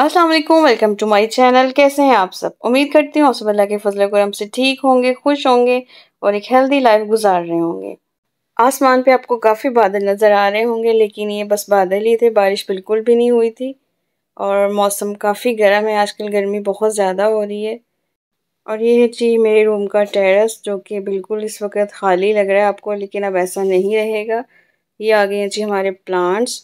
अस्सलाम वालेकुम welcome to my channel कैसे हैं आप सब उम्मीद करती हूँ सब अल्लाह के फजल करम से ठीक होंगे खुश होंगे और एक हेल्दी लाइफ गुजार रहे होंगे आसमान पे आपको काफ़ी बादल नज़र आ रहे होंगे लेकिन ये बस बादल ही थे बारिश बिल्कुल भी नहीं हुई थी और मौसम काफ़ी गर्म है आजकल गर्मी बहुत ज़्यादा हो रही है और ये है जी मेरे रूम का टेरस जो कि बिल्कुल इस वक्त खाली लग रहा है आपको लेकिन अब ऐसा नहीं रहेगा ये आ गए हैं जी हमारे प्लांट्स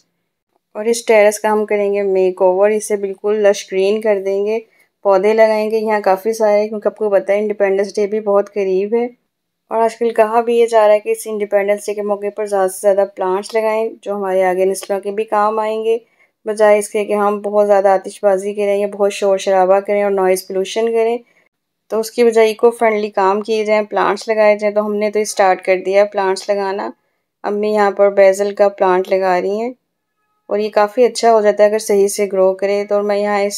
और इस टेरेस का हम करेंगे मेक ओवर इसे बिल्कुल लश ग्रीन कर देंगे पौधे लगाएंगे यहाँ काफ़ी सारे क्योंकि आपको पता है इंडिपेंडेंस डे भी बहुत करीब है और आजकल कहा भी ये जा रहा है कि इस इंडिपेंडेंस डे के मौके पर ज़्यादा से ज़्यादा प्लांट्स लगाएं जो हमारे आगे नस्लों के भी काम आएंगे बजाय इसके कि हम बहुत ज़्यादा आतिशबाजी करें या बहुत शोर शराबा करें और नॉइज़ पोल्यूशन करें तो उसकी बजाय इको फ्रेंडली काम किए जाएँ प्लांट्स लगाए जाएँ तो हमने तो स्टार्ट कर दिया है प्लांट्स लगाना अम्मी यहाँ पर बेजल का प्लांट लगा रही हैं और ये काफ़ी अच्छा हो जाता है अगर सही से ग्रो करे तो मैं यहाँ इस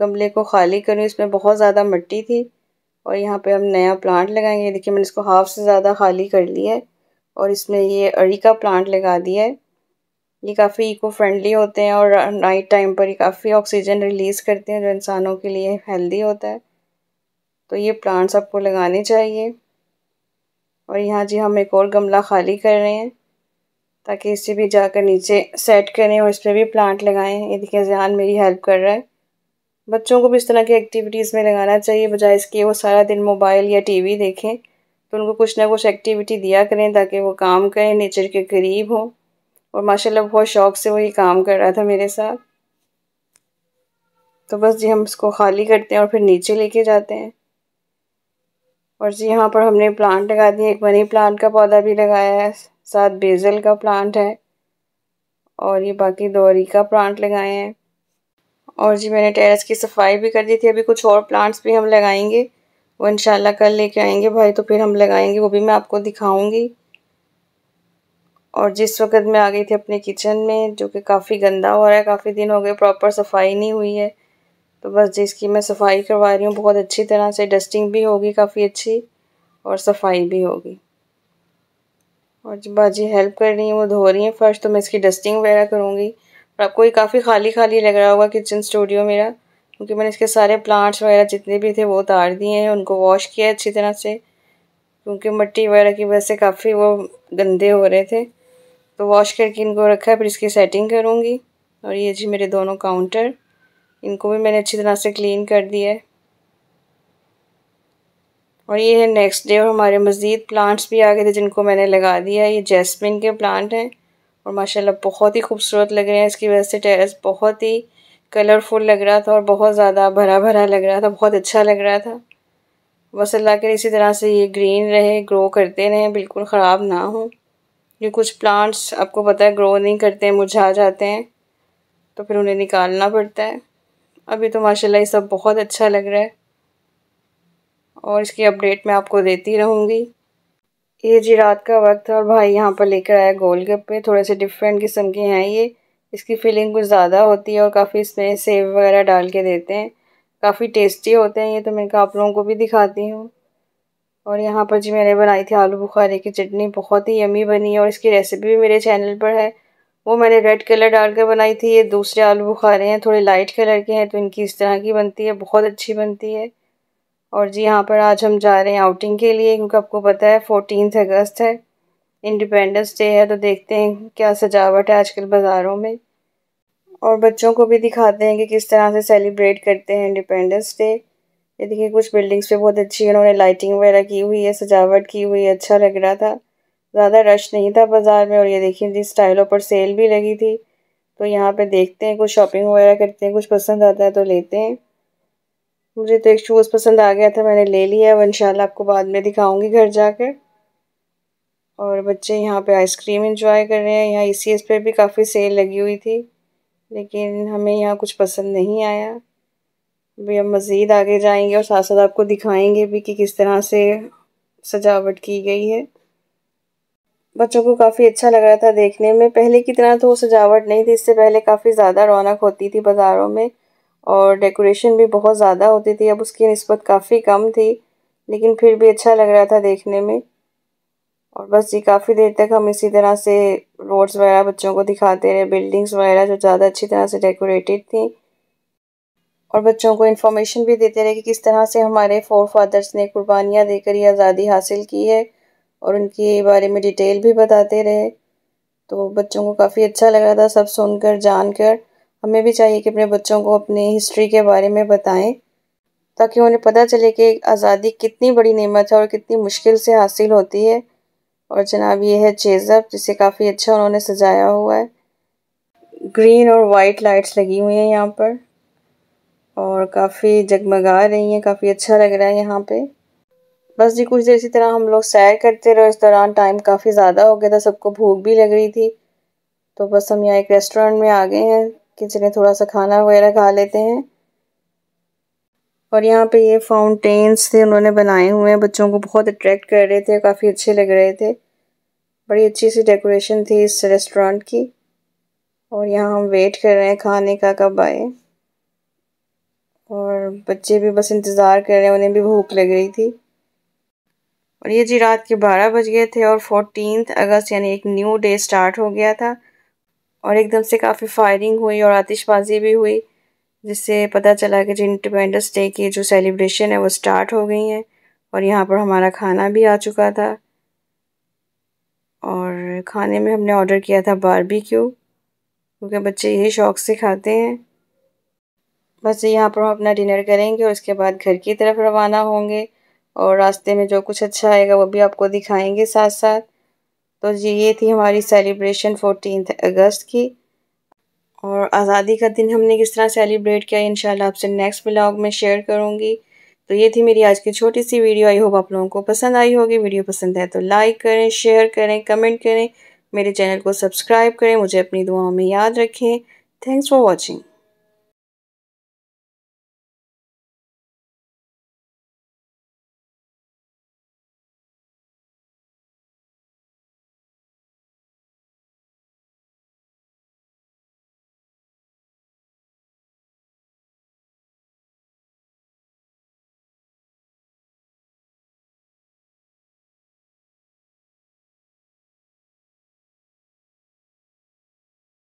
गमले को खाली करूँ इसमें बहुत ज़्यादा मिट्टी थी और यहाँ पे हम नया प्लांट लगाएंगे देखिए मैंने इसको हाफ से ज़्यादा खाली कर लिया है और इसमें ये अड़ी का प्लांट लगा दिया है ये काफ़ी इको फ्रेंडली होते हैं और नाइट टाइम पर ये काफ़ी ऑक्सीजन रिलीज़ करते हैं जो इंसानों के लिए हेल्दी होता है तो ये प्लांट्स आपको लगाने चाहिए और यहाँ जी हम एक और गमला खाली कर रहे हैं ताकि इसे भी जाकर नीचे सेट करें और इसमें भी प्लांट लगाएं ये देखिए जहान मेरी हेल्प कर रहा है बच्चों को भी इस तरह की एक्टिविटीज़ में लगाना चाहिए बजाय इसके वो सारा दिन मोबाइल या टीवी देखें तो उनको कुछ ना कुछ एक्टिविटी दिया करें ताकि वो काम करें नेचर के करीब हों और माशाल्लाह बहुत शौक़ से वो ये काम कर रहा था मेरे साथ तो बस जी हम इसको खाली करते हैं और फिर नीचे लेके जाते हैं और जी यहाँ पर हमने प्लांट लगा दिए एक मनी प्लांट का पौधा भी लगाया है साथ बेजल का प्लांट है और ये बाकी दोहरी का प्लांट लगाए हैं और जी मैंने टेरेस की सफाई भी कर दी थी अभी कुछ और प्लांट्स भी हम लगाएंगे वो इंशाल्लाह कल लेके आएंगे भाई तो फिर हम लगाएंगे वो भी मैं आपको दिखाऊंगी और जिस वक्त मैं आ गई थी अपने किचन में जो कि काफ़ी गंदा हो रहा है काफ़ी दिन हो गए प्रॉपर सफाई नहीं हुई है तो बस जिसकी मैं सफाई करवा रही हूँ बहुत अच्छी तरह से डस्टिंग भी होगी काफ़ी अच्छी और सफाई भी होगी और जो बाजी हेल्प कर रही हैं वो धो रही हैं फर्श तो मैं इसकी डस्टिंग वगैरह करूँगी और आपको ये काफ़ी खाली खाली लग रहा होगा किचन स्टूडियो मेरा क्योंकि मैंने इसके सारे प्लांट्स वगैरह जितने भी थे वो उतार दिए हैं उनको वॉश किया अच्छी तरह से क्योंकि मिट्टी वगैरह की वजह से काफ़ी वो गंदे हो रहे थे तो वॉश करके इनको रखा है फिर इसकी सेटिंग करूँगी और ये जी मेरे दोनों काउंटर इनको भी मैंने अच्छी तरह से क्लीन कर दिया है और ये है नेक्स्ट डे और हमारे मज़ीद प्लांट्स भी आ गए थे जिनको मैंने लगा दिया ये जैस्मिन के प्लांट हैं और माशाल्लाह बहुत ही खूबसूरत लग रहे हैं इसकी वजह से टेरेस बहुत ही कलरफुल लग रहा था और बहुत ज़्यादा भरा भरा लग रहा था बहुत अच्छा लग रहा था बस अल्लाह के इसी तरह से ये ग्रीन रहे ग्रो करते रहें बिल्कुल ख़राब ना हो ये कुछ प्लांट्स आपको पता है ग्रो नहीं करते हैं मुरझा जाते हैं तो फिर उन्हें निकालना पड़ता है अभी तो माशाल्लाह ये सब बहुत अच्छा लग रहा है और इसकी अपडेट मैं आपको देती रहूँगी ये जी रात का वक्त है और भाई यहाँ पर लेकर आया गोल गप्पे थोड़े से डिफरेंट किस्म के हैं ये इसकी फीलिंग कुछ ज़्यादा होती है और काफ़ी इसमें सेव वगैरह डाल के देते हैं काफ़ी टेस्टी होते हैं ये तो मैं आप लोगों को भी दिखाती हूँ और यहाँ पर जी मैंने बनाई थी आलू बुखारे की चटनी बहुत ही यमी बनी है और इसकी रेसिपी भी मेरे चैनल पर है वो मैंने रेड कलर डालकर बनाई थी ये दूसरे आलू बुखारे हैं थोड़े लाइट कलर के हैं तो इनकी इस तरह की बनती है बहुत अच्छी बनती है और जी यहाँ पर आज हम जा रहे हैं आउटिंग के लिए क्योंकि आपको पता है फोर्टीन अगस्त है इंडिपेंडेंस डे है तो देखते हैं क्या सजावट है आजकल बाज़ारों में और बच्चों को भी दिखाते हैं कि किस तरह से सेलिब्रेट करते हैं इंडिपेंडेंस डे ये देखिए कुछ बिल्डिंग्स पे बहुत अच्छी उन्होंने लाइटिंग वगैरह की हुई है सजावट की हुई है अच्छा लग रहा था ज़्यादा रश नहीं था बाज़ार में और ये देखिए जी स्टाइलों पर सेल भी लगी थी तो यहाँ पर देखते हैं कुछ शॉपिंग वगैरह करते हैं कुछ पसंद आता है तो लेते हैं मुझे तो एक शूज़ पसंद आ गया था मैंने ले लिया अब इंशाल्लाह आपको बाद में दिखाऊंगी घर जाकर और बच्चे यहाँ पे आइसक्रीम इंजॉय कर रहे हैं यहाँ ई सी एस पे भी काफ़ी सेल लगी हुई थी लेकिन हमें यहाँ कुछ पसंद नहीं आया अभी हम मज़ीद आगे जाएंगे और साथ साथ आपको दिखाएंगे भी कि किस तरह से सजावट की गई है बच्चों को काफ़ी अच्छा लग रहा था देखने में पहले की तरह तो सजावट नहीं थी इससे पहले काफ़ी ज़्यादा रौनक होती थी बाज़ारों में और डेकोरेशन भी बहुत ज़्यादा होती थी अब उसकी नस्बत काफ़ी कम थी लेकिन फिर भी अच्छा लग रहा था देखने में और बस ये काफ़ी देर तक हम इसी तरह से रोड्स वगैरह बच्चों को दिखाते रहे बिल्डिंग्स वगैरह जो ज़्यादा अच्छी तरह से डेकोरेटेड थी और बच्चों को इन्फॉर्मेशन भी देते रहे कि किस तरह से हमारे फोर फादर्स ने कुर्बानियाँ देकर ये आज़ादी हासिल की है और उनके बारे में डिटेल भी बताते रहे तो बच्चों को काफ़ी अच्छा लग रहा था सब सुनकर जानकर हमें भी चाहिए कि अपने बच्चों को अपने हिस्ट्री के बारे में बताएं ताकि उन्हें पता चले कि आज़ादी कितनी बड़ी नेमत है और कितनी मुश्किल से हासिल होती है और जनाब ये है चेज़अप जिसे काफ़ी अच्छा उन्होंने सजाया हुआ है ग्रीन और वाइट लाइट्स लगी हुई हैं यहाँ पर और काफ़ी जगमगा रही हैं काफ़ी अच्छा लग रहा है यहाँ पे बस जी कुछ देर इसी तरह हम लोग सैर करते रहे इस दौरान टाइम काफ़ी ज़्यादा हो गया था सबको भूख भी लग रही थी तो बस हम यहाँ एक रेस्टोरेंट में आ गए हैं कि चले थोड़ा सा खाना वगैरह खा लेते हैं और यहाँ पे ये फाउंटेन्स थे उन्होंने बनाए हुए हैं बच्चों को बहुत अट्रैक्ट कर रहे थे काफ़ी अच्छे लग रहे थे बड़ी अच्छी सी डेकोरेशन थी इस रेस्टोरेंट की और यहाँ हम वेट कर रहे हैं खाने का कब आए और बच्चे भी बस इंतज़ार कर रहे हैं उन्हें भी भूख लग रही थी और ये जी रात के बारह बज गए थे और फोर्टीन अगस्त यानी एक न्यू डे स्टार्ट हो गया था और एकदम से काफ़ी फायरिंग हुई और आतिशबाजी भी हुई जिससे पता चला कि जो इंडिपेंडेंस डे की जो सेलिब्रेशन है वो स्टार्ट हो गई है और यहाँ पर हमारा खाना भी आ चुका था और खाने में हमने ऑर्डर किया था क्यू क्योंकि बच्चे यही शौक से खाते हैं बस यहाँ पर हम अपना डिनर करेंगे और उसके बाद घर की तरफ रवाना होंगे और रास्ते में जो कुछ अच्छा आएगा वो भी आपको दिखाएंगे साथ साथ तो जी ये थी हमारी सेलिब्रेशन फोर्टीन अगस्त की और आज़ादी का दिन हमने किस तरह सेलिब्रेट किया इन आपसे नेक्स्ट ब्लॉग में शेयर करूँगी तो ये थी मेरी आज की छोटी सी वीडियो आई होप आप लोगों को पसंद आई होगी वीडियो पसंद है तो लाइक करें शेयर करें कमेंट करें मेरे चैनल को सब्सक्राइब करें मुझे अपनी दुआओं में याद रखें थैंक्स फॉर वॉचिंग